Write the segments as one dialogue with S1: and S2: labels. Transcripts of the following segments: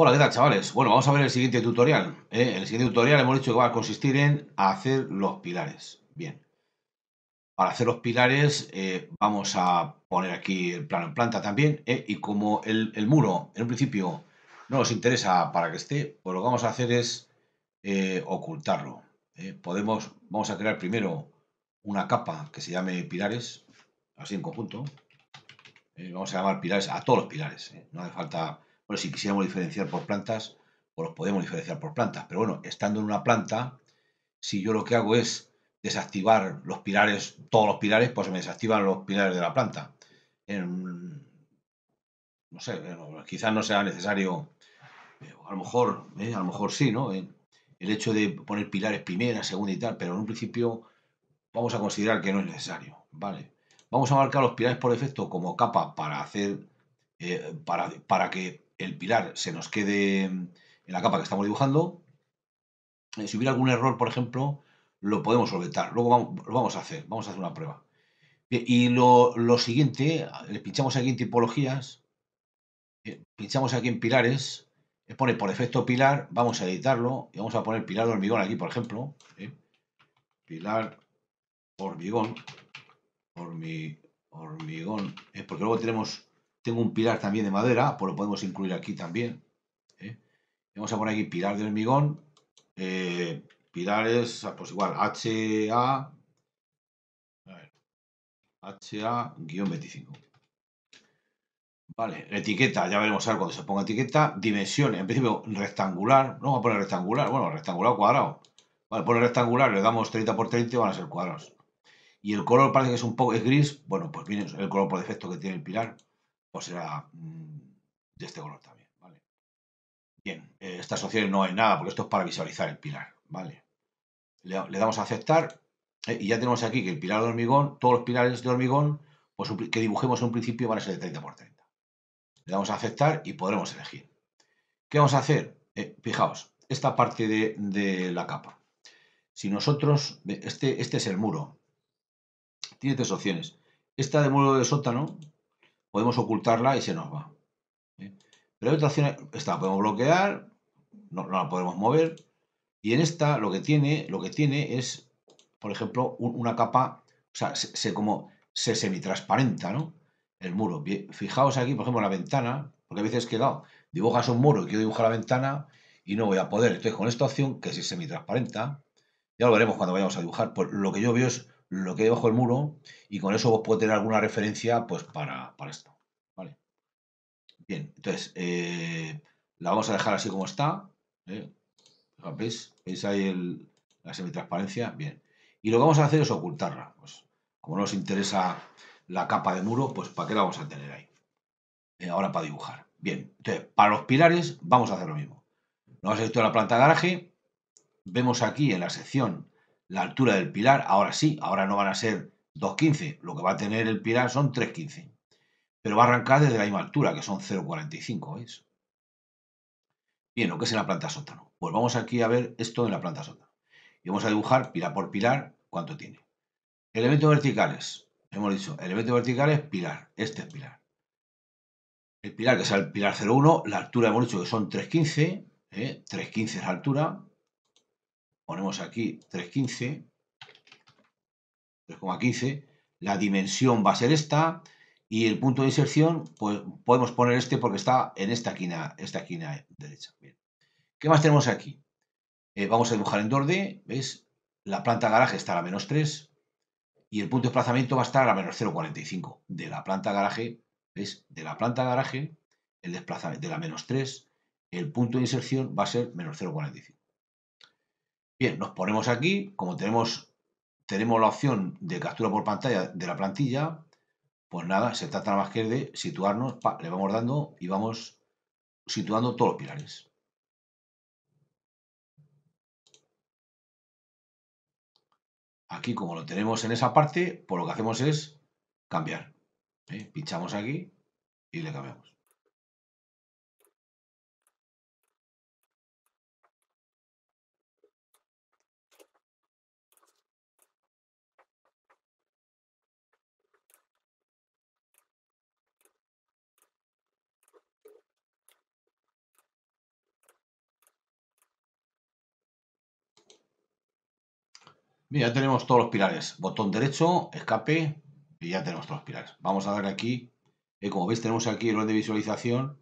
S1: Hola, ¿qué tal chavales? Bueno, vamos a ver el siguiente tutorial. En ¿eh? El siguiente tutorial hemos dicho que va a consistir en
S2: hacer los pilares. Bien. Para hacer los pilares eh, vamos a poner aquí el plano en planta también. ¿eh? Y como el, el, muro en un principio no nos interesa para que esté, pues lo que vamos a hacer es ocultarlo. Podemos, vamos a crear primero una capa que se llame pilares, así en conjunto. vamos a llamar pilares a todos los pilares. No hace falta bueno, si quisiéramos diferenciar por plantas, pues los podemos diferenciar por plantas. Pero bueno, estando en una planta, si yo lo que hago es desactivar los pilares, todos los pilares, pues se me desactivan los pilares de la planta. no sé, quizás no sea necesario, a lo mejor, eh, a lo mejor sí, ¿no? el hecho de poner pilares primera, segunda y tal, pero en un principio vamos a considerar que no es necesario, ¿vale? Vamos a marcar los pilares por defecto como capa para hacer, eh, para, para que el pilar se nos quede en la capa que estamos dibujando. Eh, si hubiera algún error, por ejemplo, lo podemos solventar. Luego lo vamos a hacer, vamos a hacer una prueba. y lo, siguiente, eh, le pinchamos aquí en tipologías, eh, pinchamos aquí en pilares, pone por efecto pilar, vamos a editarlo y vamos a poner pilar hormigón aquí, por ejemplo. Pilar hormigón, hormigón, es porque luego tenemos tengo un pilar también de madera, pues lo podemos incluir aquí también. ¿eh? Vamos a poner aquí pilar de hormigón. Eh, pilares, ah, pues igual, HA. HA-25. Vale, etiqueta, ya veremos a ver cuando se ponga etiqueta. Dimensiones, en principio rectangular. No vamos a poner rectangular, bueno, rectangular o cuadrado. Vale, poner rectangular, le damos 30 por 30 y van a ser cuadrados. Y el color parece que es un poco gris. Bueno, pues viene el color por defecto que tiene el pilar. O pues será mm, de este color también, ¿vale? Bien, eh, estas opciones no hay nada, porque esto es para visualizar el pilar, ¿vale? Le, damos a aceptar eh, y ya tenemos aquí que el pilar de hormigón, todos los pilares de hormigón pues, que dibujemos en un principio van a ser de 30 por 30. Le damos a aceptar y podremos elegir. ¿Qué vamos a hacer? Eh, fijaos, esta parte de, la capa. Si nosotros, este, este es el muro, tiene tres opciones. Esta de muro de sótano, podemos ocultarla y se nos va. ¿eh? Pero hay otra opción, esta la podemos bloquear, no, la podemos mover, y en esta lo que tiene, lo que tiene es, por ejemplo, una capa, o sea, se, como se semitransparenta, ¿no? El muro. Fijaos aquí, por ejemplo, la ventana, porque a veces he dibujas un muro y quiero dibujar la ventana y no voy a poder. Entonces, con esta opción, que es semitransparenta, ya lo veremos cuando vayamos a dibujar, pues lo que yo veo es lo que hay debajo del muro y con eso vos puedo tener alguna referencia pues para, esto. ¿vale? Bien, entonces eh, la vamos a dejar así como está. ¿eh? ¿Veis? ¿Veis ahí el, la semitransparencia? Bien. Y lo que vamos a hacer es ocultarla. Pues, como no nos interesa la capa de muro, pues ¿para qué la vamos a tener ahí? Eh, ahora para dibujar. Bien, entonces para los pilares vamos a hacer lo mismo. Nos vamos a ir toda la planta de garaje. Vemos aquí en la sección la altura del pilar, ahora sí, ahora no van a ser 2.15, lo que va a tener el pilar son 3.15, pero va a arrancar desde la misma altura, que son 0.45, ¿veis? Bien, lo que es en la planta sótano. Pues vamos aquí a ver esto en la planta sótano. Y vamos a dibujar pilar por pilar cuánto tiene. Elementos verticales, hemos dicho, elementos verticales, pilar, este es pilar. El pilar, que es el pilar 01, la altura hemos dicho que son 3.15, 3.15 ¿eh? es la altura, ponemos aquí 315, 3,15, la dimensión va a ser esta, y el punto de inserción, pues, podemos poner este porque está en esta esquina, esta esquina derecha. ¿Qué más tenemos aquí? Eh, vamos a dibujar en 2D, ¿veis? La planta garaje está a la menos 3 y el punto de desplazamiento va a estar a la menos 0,45. De la planta garaje, ¿veis? De la planta garaje, el desplazamiento de la menos 3, el punto de inserción va a ser menos 0,45. Bien, nos ponemos aquí, como tenemos, tenemos la opción de captura por pantalla de la plantilla, pues nada, se trata nada más que de situarnos, le vamos dando y vamos situando todos los
S1: pilares. Aquí como lo tenemos en esa parte, pues lo que hacemos es cambiar. ¿eh? Pinchamos aquí y le cambiamos.
S2: Bien, ya tenemos todos los pilares. Botón derecho, escape y ya tenemos todos los pilares. Vamos a dar aquí. Eh, como veis, tenemos aquí el orden de visualización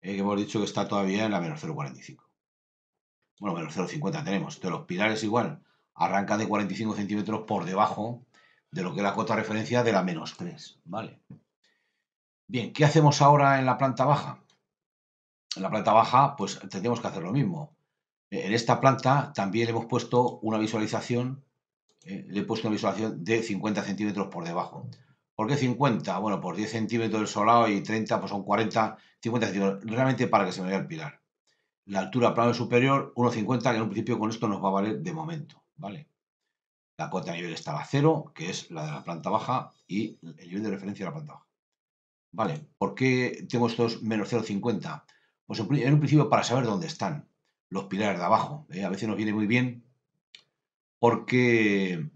S2: eh, que hemos dicho que está todavía en la menos 0,45. Bueno, menos 0,50 tenemos. Entonces los pilares igual. Arranca de 45 centímetros por debajo de lo que es la cota referencia de la menos 3. ¿Vale? Bien, ¿qué hacemos ahora en la planta baja? En la planta baja, pues tendríamos que hacer lo mismo. Eh, en esta planta también hemos puesto una visualización eh, le he puesto una visualización de 50 centímetros por debajo. ¿Por qué 50? Bueno, por 10 centímetros del solado y 30, pues son 40, 50 centímetros. Realmente para que se me vea el pilar. La altura plano superior, 1,50, que en un principio con esto nos va a valer de momento, ¿vale? La cuota a nivel está a 0, que es la de la planta baja, y el nivel de referencia de la planta baja. ¿Vale? ¿Por qué tengo estos menos 0,50? Pues en un principio para saber dónde están los pilares de abajo. ¿eh? A veces nos viene muy bien porque,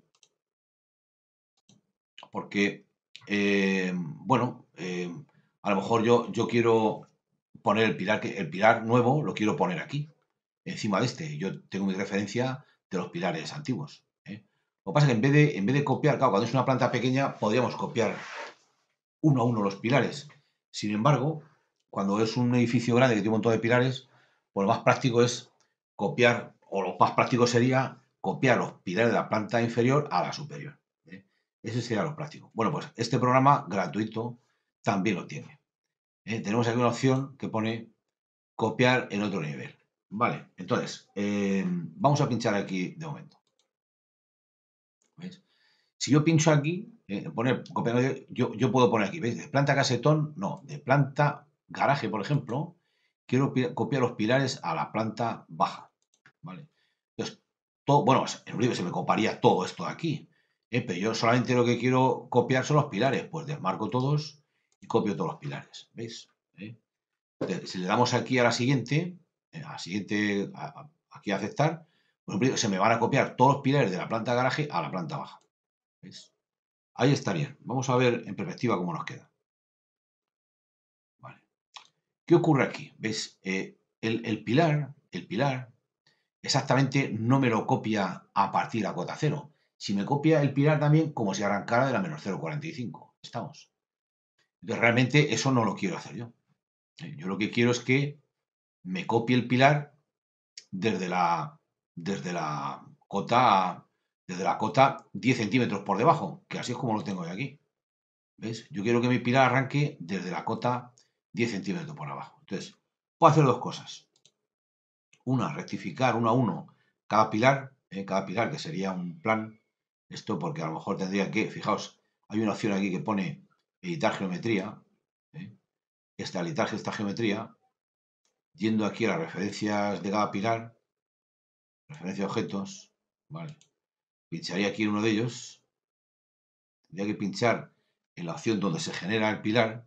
S2: porque eh, bueno, eh, a lo mejor yo, yo quiero poner el pilar, el pilar nuevo, lo quiero poner aquí, encima de este. Yo tengo mi referencia de los pilares antiguos. ¿eh? Lo que pasa es que en vez, de, en vez de copiar, claro, cuando es una planta pequeña, podríamos copiar uno a uno los pilares. Sin embargo, cuando es un edificio grande que tiene un montón de pilares, pues lo más práctico es copiar, o lo más práctico sería copiar los pilares de la planta inferior a la superior. ¿eh? Ese sería lo práctico. Bueno, pues este programa gratuito también lo tiene. ¿eh? Tenemos aquí una opción que pone copiar en otro nivel. Vale, entonces, em, vamos a pinchar aquí de momento. Si yo pincho aquí, eh, poner yo, yo puedo poner aquí, ¿veis? De planta casetón, no, de planta garaje, por ejemplo, quiero copiar los pilares a la planta baja. ¿Vale? bueno, en un libro se me coparía todo esto de aquí, ¿eh? pero yo solamente lo que quiero copiar son los pilares, pues desmarco todos y copio todos los pilares, ¿veis? ¿Eh? Si le damos aquí a la siguiente, eh, a siguiente, aquí a aceptar, se me van a copiar todos los pilares de la planta de garaje a la planta baja, ¿veis? Ahí estaría. Vamos a ver en perspectiva cómo nos queda. ¿Qué ocurre aquí? ¿Veis? el, el pilar, el pilar exactamente no me lo copia a partir de la cota cero. Si me copia el pilar también como si arrancara de la menos 0,45. Estamos. Entonces, realmente eso no lo quiero hacer yo. Eh, yo lo que quiero es que me copie el pilar desde la, desde la cota desde la cota 10 centímetros por debajo, que así es como lo tengo yo aquí. ¿Ves? Yo quiero que mi pilar arranque desde la cota 10 centímetros por abajo. Entonces, puedo hacer dos cosas una, rectificar uno a uno cada pilar, ¿eh? cada pilar que sería un plan, esto porque a lo mejor tendría que, fijaos, hay una opción aquí que pone editar geometría, ¿eh? esta, esta geometría, yendo aquí a las referencias de cada pilar, referencia a objetos, vale, pincharía aquí en uno de ellos, tendría que pinchar en la opción donde se genera el pilar,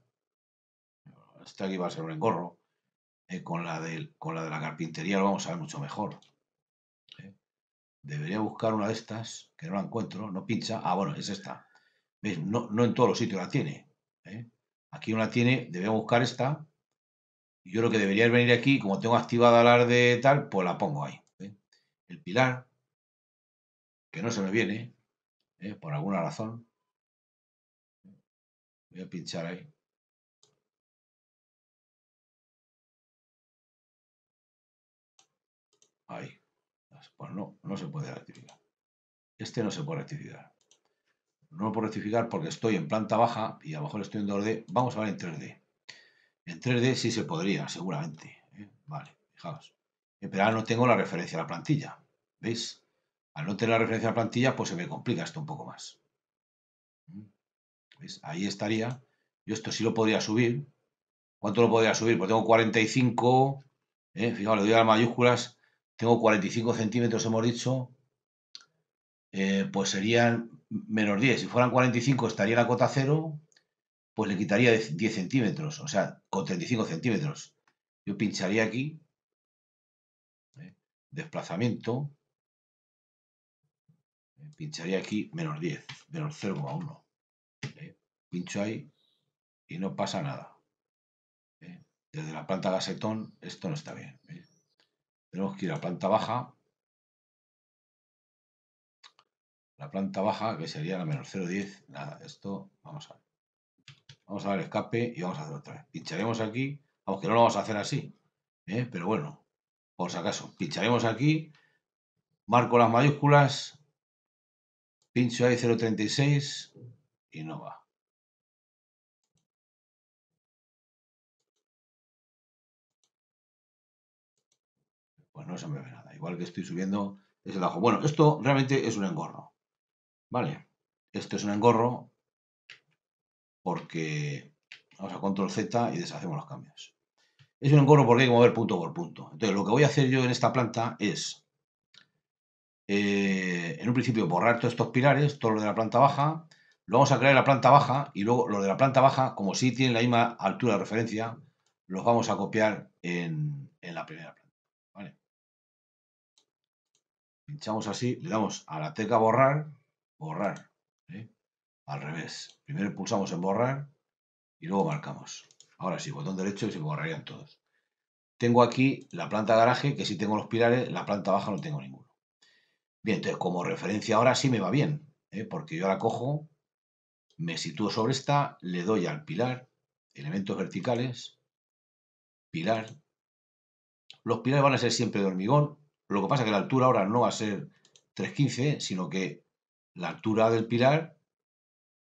S2: esta aquí va a ser un engorro, eh, con, la de, con la de la carpintería lo vamos a ver mucho mejor. ¿eh? Debería buscar una de estas, que no la encuentro, no pincha. Ah, bueno, es esta. No, en todos los sitios la tiene. ¿eh? Aquí una tiene, debería buscar esta. Yo lo que debería venir aquí, como tengo
S1: activada la de tal, pues la pongo ahí. El pilar, que no se me viene, por alguna razón. Voy a pinchar ahí. Ahí. Pues no, no se puede rectificar.
S2: Este no se puede rectificar. No lo puedo rectificar porque estoy en planta baja y a lo mejor estoy en 2D. Vamos a ver en 3D. En 3D sí se podría, seguramente. ¿eh? Vale, fijaos. Eh, pero ahora no tengo la referencia a la plantilla. ¿Veis? Al no tener la referencia a la plantilla, pues se me complica esto un poco más. ¿Mm? ¿Veis? Ahí estaría. Yo esto sí lo podría subir. ¿Cuánto lo podría subir? Pues tengo 45. ¿eh? Fijaos, le doy a las mayúsculas tengo 45 centímetros, hemos dicho, eh, pues serían menos 10. Si fueran 45 estaría la cota cero, pues le quitaría 10 centímetros, o sea, con 35 centímetros. Yo pincharía aquí,
S1: ¿eh? desplazamiento, pincharía aquí menos 10, menos 0,1. ¿eh? pincho ahí y no pasa nada. Desde la planta gasetón esto no está bien. Tenemos que ir a planta baja. La planta baja, que sería la menos 0,10. Nada, esto, vamos a ver.
S2: Vamos a dar escape y vamos a hacer otra vez. Pincharemos aquí, aunque no lo vamos a hacer así. ¿eh? Pero bueno, por si acaso, pincharemos aquí. Marco las mayúsculas.
S1: Pincho ahí 0,36 y no va. pues no se me ve nada. Igual que estoy subiendo ese abajo. Bueno, esto realmente es un
S2: engorro. ¿Vale? Esto es un engorro porque vamos a control Z y deshacemos los cambios. Es un engorro porque hay que mover punto por punto. Entonces, lo que voy a hacer yo en esta planta es, eh, en un principio, borrar todos estos pilares, todo lo de la planta baja, lo vamos a crear en la planta baja y luego lo de la planta baja, como si tienen la misma altura de referencia, los vamos a copiar en la primera planta pinchamos así, le damos a la tecla borrar, borrar, ¿eh? al revés. Primero pulsamos en borrar y luego marcamos. Ahora sí, botón derecho y se borrarían todos. Tengo aquí la planta garaje, que si tengo los pilares, la planta baja no tengo ninguno. Bien, entonces como referencia ahora sí me va bien, ¿eh? porque yo la cojo, me sitúo sobre esta, le doy al pilar, elementos verticales, pilar. Los pilares van a ser siempre de hormigón lo que pasa es que la altura ahora no va a ser 3,15, sino que la altura del pilar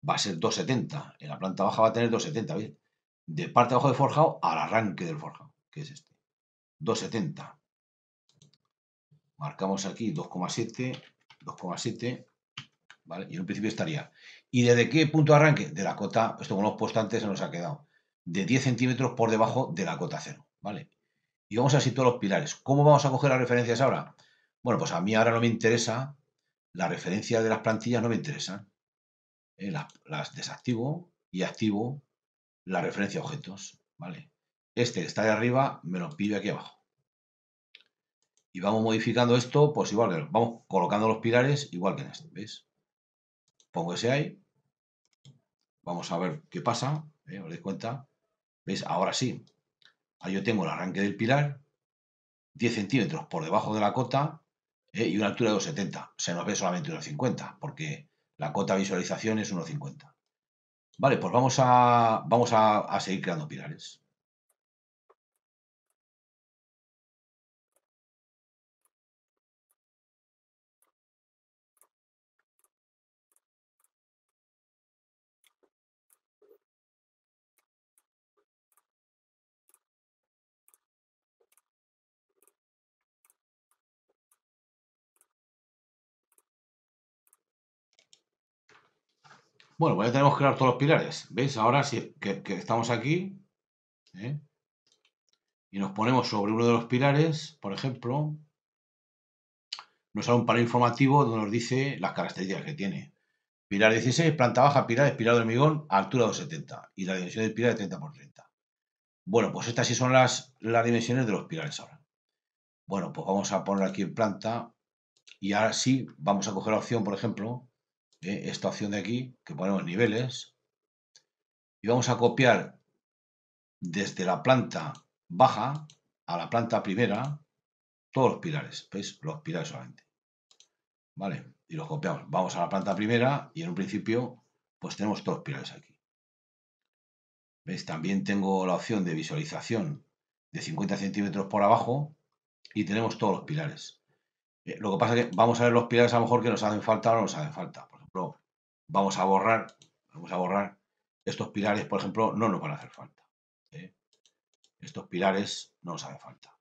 S2: va a ser 2,70. En la planta baja va a tener 2,70, ¿bien? De parte de abajo de forjado al arranque del forjado, que es este. 2,70. Marcamos aquí 2,7, 2,7, ¿vale? Y en un principio estaría. ¿Y desde qué punto de arranque? De la cota, esto con los hemos se nos ha quedado. De 10 centímetros por debajo de la cota cero, ¿vale? y vamos a situar los pilares. ¿Cómo vamos a coger las referencias ahora? Bueno, pues a mí ahora no me interesa, La referencia de las plantillas no me interesa. ¿eh? las, desactivo y activo la referencia a objetos. ¿vale? Este que está de arriba me lo pide aquí abajo. Y vamos modificando esto, pues igual que vamos colocando los pilares igual que en este. ¿Veis? Pongo ese ahí. Vamos a ver qué pasa. ¿eh? ¿Os dais cuenta? ¿Veis? Ahora sí, Ahí yo tengo el arranque del pilar, 10 centímetros por debajo de la cota eh, y una altura de 2,70. Se nos ve solamente 1,50 porque la cota visualización es 1,50. Vale, pues vamos a,
S1: vamos a, a seguir creando pilares. Bueno, pues ya tenemos que crear todos los pilares. ¿Veis? Ahora sí
S2: que, estamos aquí ¿eh? y nos ponemos sobre uno de los pilares, por ejemplo, nos sale un panel informativo donde nos dice las características que tiene. Pilar 16, planta baja, pilar de hormigón, altura 270 y la dimensión del pilar de 30 por 30. Bueno, pues estas sí son las, las dimensiones de los pilares ahora. Bueno, pues vamos a poner aquí en planta y ahora sí vamos a coger la opción, por ejemplo, esta opción de aquí, que ponemos niveles, y vamos a copiar desde la planta baja a la planta primera todos los pilares, ¿veis? Los pilares solamente. ¿Vale? Y los copiamos. Vamos a la planta primera y en un principio pues tenemos todos los pilares aquí. ¿Veis? También tengo la opción de visualización de 50 centímetros por abajo y tenemos todos los pilares. Eh, lo que pasa es que vamos a ver los pilares a lo mejor que nos hacen falta o no nos hacen falta vamos a borrar, vamos a borrar estos pilares, por ejemplo, no nos van a hacer falta. ¿eh? Estos pilares no nos hacen falta.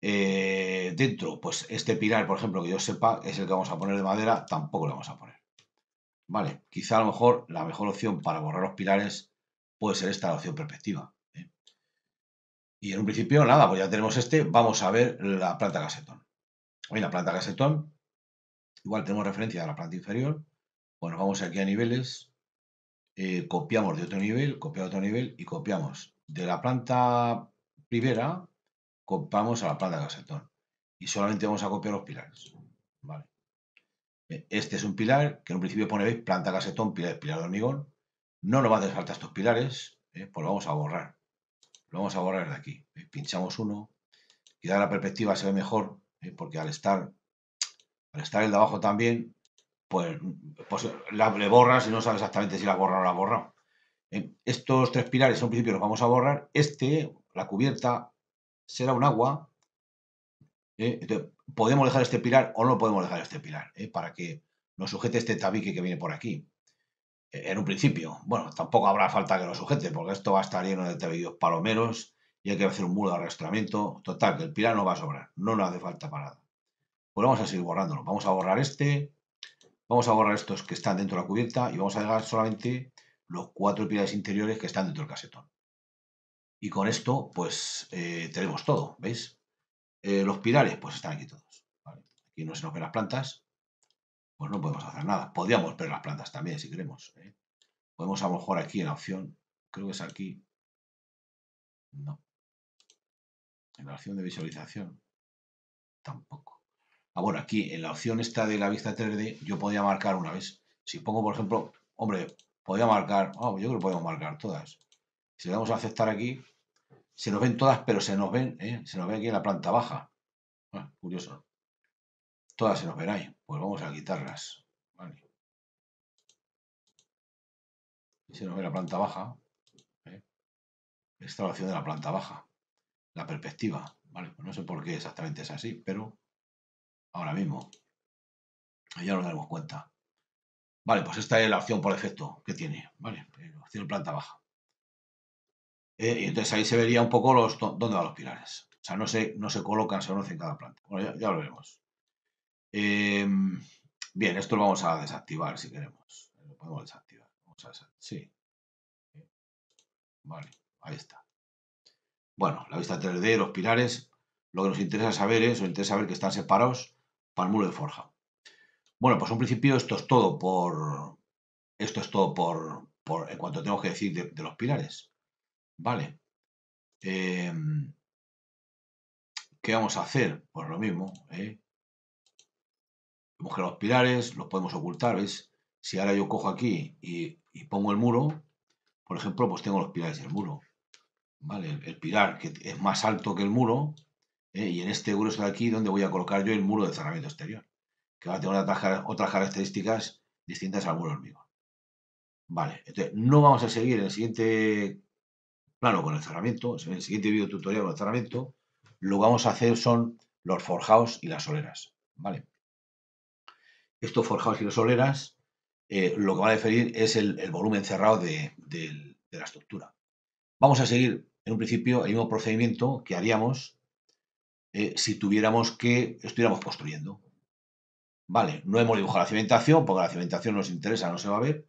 S2: Eh, dentro, pues este pilar, por ejemplo, que yo sepa, es el que vamos a poner de madera, tampoco lo vamos a poner. Vale, quizá a lo mejor la mejor opción para borrar los pilares puede ser esta opción perspectiva. ¿eh? Y en un principio, nada, pues ya tenemos este, vamos a ver la planta casetón. Hoy la planta casetón Igual tenemos referencia a la planta inferior. Bueno, vamos aquí a niveles, eh, copiamos de otro nivel, copiamos de otro nivel y copiamos de la planta primera, copiamos a la planta de casetón. Y solamente vamos a copiar los pilares. Vale. Eh, este es un pilar que en un principio pone planta casetón, pilar, pilar de hormigón. No nos va a hacer falta estos pilares, ¿eh? pues lo vamos a borrar. Lo vamos a borrar de aquí. pinchamos uno. dar la perspectiva se ve mejor, porque al estar al estar el de abajo también, pues, pues, la, le borras y no sabes exactamente si la borra o la borra. Estos tres pilares un principio los vamos a borrar. Este, la cubierta, será un agua. ¿eh? podemos dejar este pilar o no podemos dejar este pilar ¿eh? para que nos sujete este tabique que viene por aquí. E, en un principio, bueno, tampoco habrá falta que lo sujete porque esto va a estar lleno de tabiques palomeros y hay que hacer un muro de arrastramiento. Total, que el pilar no va a sobrar, no nos hace falta para nada. Pues vamos a seguir borrándolo. Vamos a borrar este, vamos a borrar estos que están dentro de la cubierta y vamos a dejar solamente los cuatro pilares interiores que están dentro del casetón. Y con esto, pues, eh, tenemos todo, ¿veis? Eh, los pilares, pues están aquí todos. Aquí no se nos ven las plantas,
S1: pues no podemos hacer nada. Podríamos ver las plantas también, si queremos. ¿eh? Podemos a lo mejor aquí en la opción, creo que es aquí. No. En la opción de visualización, tampoco. Ah, bueno, aquí en la opción esta de la vista
S2: 3D yo podía marcar una vez. Si pongo, por ejemplo, hombre, podía marcar, ah, yo creo que podemos marcar todas. Si le damos a aceptar aquí, se nos ven todas, pero se nos ven, ¿eh? se nos ve
S1: aquí en la planta baja. Ah, curioso. Todas se nos ven ahí. Pues vamos a quitarlas. Vale. Se nos ve la planta baja. ¿eh? Esta es la opción de la planta baja. La perspectiva.
S2: Vale, pues no sé por qué exactamente es así, pero Ahora mismo. Ya nos daremos cuenta. Vale, pues esta es la opción por defecto que tiene. Vale, pues opción planta baja. Eh, y entonces ahí se vería un poco los, dónde van los pilares. O sea, no se, no se colocan, se en cada planta. Bueno, ya, lo veremos. Em, bien, esto lo vamos a desactivar si queremos. Lo podemos desactivar. Vamos a Sí. Vale, ahí está. Bueno, la vista 3D, los pilares. Lo que nos interesa saber es, o interesa saber que están separados para el muro de forja. Bueno, pues un principio esto es todo por. Esto es todo por. en cuanto tengo que decir
S1: de, los pilares. Vale. Em, ¿Qué vamos a hacer? Pues lo mismo. ¿eh? Vemos que los pilares
S2: los podemos ocultar, ¿ves? Si ahora yo cojo aquí y, pongo el muro, por ejemplo, pues tengo los pilares del muro. ¿Vale? el pilar que es más alto que el muro, eh, y en este grueso de aquí donde voy a colocar yo el muro de cerramiento exterior, que va a tener otras, características distintas al muro hormigón. Vale, entonces no vamos a seguir en el siguiente plano con el cerramiento, en el siguiente vídeo tutorial con el cerramiento, lo que vamos a hacer son los forjados y las soleras, ¿vale? Estos forjados y las soleras eh, lo que van a definir es el, volumen cerrado de la estructura. Vamos a seguir en un principio el mismo procedimiento que haríamos eh, si tuviéramos que, estuviéramos construyendo. Vale, no hemos dibujado la cimentación, porque la cimentación nos interesa, no se va a ver,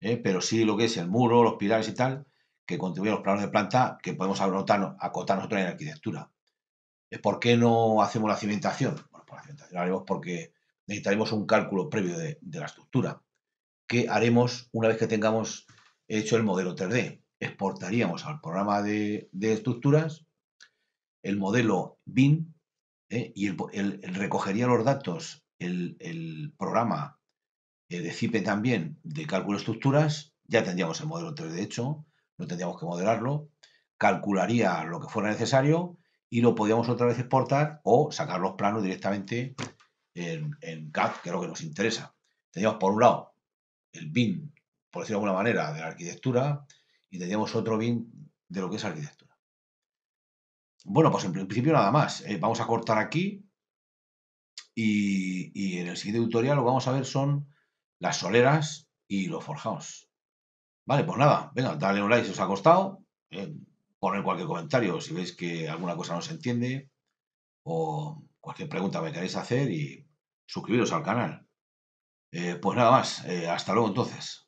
S2: eh, pero sí lo que es el muro, los pilares y tal, que contribuyen los planos de planta, que podemos acotarnos acotar nosotros en la arquitectura. Eh, ¿Por qué no hacemos la cimentación? Bueno, por la cimentación haremos porque necesitaremos un cálculo previo de, la estructura, que haremos una vez que tengamos hecho el modelo 3D. Exportaríamos al programa de, de estructuras el modelo BIM ¿eh? y el, recogería los datos el, programa eh, de CIPE también de cálculo de estructuras, ya tendríamos el modelo 3 de hecho, no tendríamos que modelarlo, calcularía lo que fuera necesario y lo podíamos otra vez exportar o sacar los planos directamente en, en CAD, que es lo que nos interesa. Teníamos por un lado el BIM, por decirlo de alguna manera, de la arquitectura y teníamos otro BIM de lo que es arquitectura. Bueno, pues en principio nada más. Eh, vamos a cortar aquí y, en el siguiente tutorial lo que vamos a ver son las soleras y los forjaos. Vale, pues nada, venga, dale un like si os ha costado, eh, poner cualquier comentario si veis que alguna cosa no se entiende
S1: o cualquier pregunta me queréis hacer y suscribiros al canal. Eh, pues nada más, hasta luego entonces.